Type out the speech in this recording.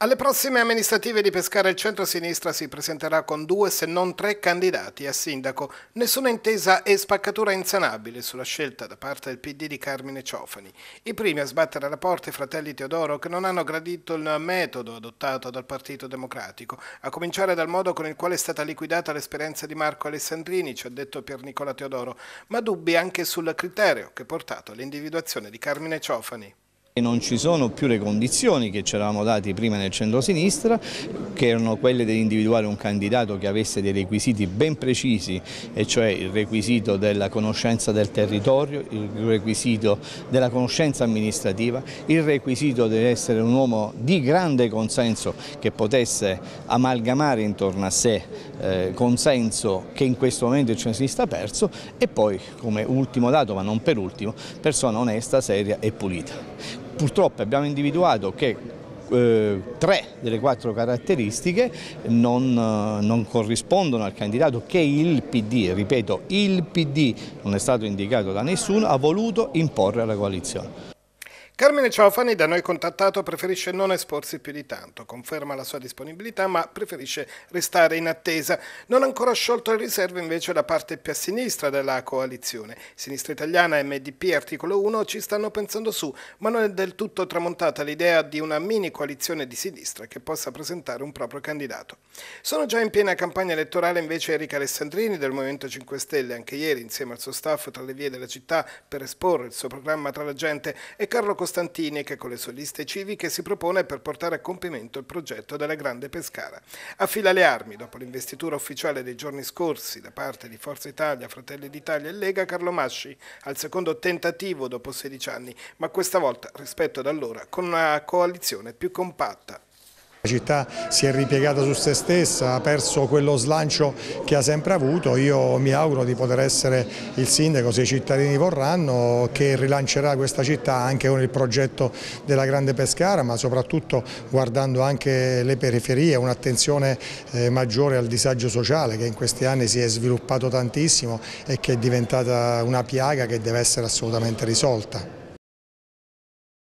Alle prossime amministrative di Pescara il centro-sinistra si presenterà con due se non tre candidati a sindaco. Nessuna intesa e spaccatura insanabile sulla scelta da parte del PD di Carmine Ciofani. I primi a sbattere alla porta i fratelli Teodoro che non hanno gradito il metodo adottato dal Partito Democratico, a cominciare dal modo con il quale è stata liquidata l'esperienza di Marco Alessandrini, ci ha detto Pier Nicola Teodoro, ma dubbi anche sul criterio che ha portato all'individuazione di Carmine Ciofani. Non ci sono più le condizioni che ci eravamo dati prima nel centro-sinistra, che erano quelle di individuare un candidato che avesse dei requisiti ben precisi, e cioè il requisito della conoscenza del territorio, il requisito della conoscenza amministrativa, il requisito di essere un uomo di grande consenso che potesse amalgamare intorno a sé eh, consenso che in questo momento il centro-sinistra ha perso e poi come ultimo dato ma non per ultimo persona onesta, seria e pulita purtroppo abbiamo individuato che eh, tre delle quattro caratteristiche non, eh, non, corrispondono al candidato che il PD, ripeto, il PD non è stato indicato da nessuno, ha voluto imporre alla coalizione. Carmine Ciofani, da noi contattato, preferisce non esporsi più di tanto, conferma la sua disponibilità ma preferisce restare in attesa. Non ancora sciolto le riserve invece la parte più a sinistra della coalizione. Sinistra Italiana, MDP, articolo 1 ci stanno pensando su, ma non è del tutto tramontata l'idea di una mini coalizione di sinistra che possa presentare un proprio candidato. Sono già in piena campagna elettorale invece Erika Alessandrini del Movimento 5 Stelle, anche ieri insieme al suo staff tra le vie della città per esporre il suo programma tra la gente e Carlo Costanzo Costantini che con le sue liste civiche si propone per portare a compimento il progetto della Grande Pescara. Affila le armi, dopo l'investitura ufficiale dei giorni scorsi da parte di Forza Italia, Fratelli d'Italia e Lega, Carlo Masci al secondo tentativo dopo 16 anni, ma questa volta rispetto ad allora con una coalizione più compatta. La città si è ripiegata su se stessa, ha perso quello slancio che ha sempre avuto, io mi auguro di poter essere il sindaco, se i cittadini vorranno, che rilancerà questa città anche con il progetto della Grande Pescara, ma soprattutto guardando anche le periferie, un'attenzione eh, maggiore al disagio sociale che in questi anni si è sviluppato tantissimo e che è diventata una piaga che deve essere assolutamente risolta.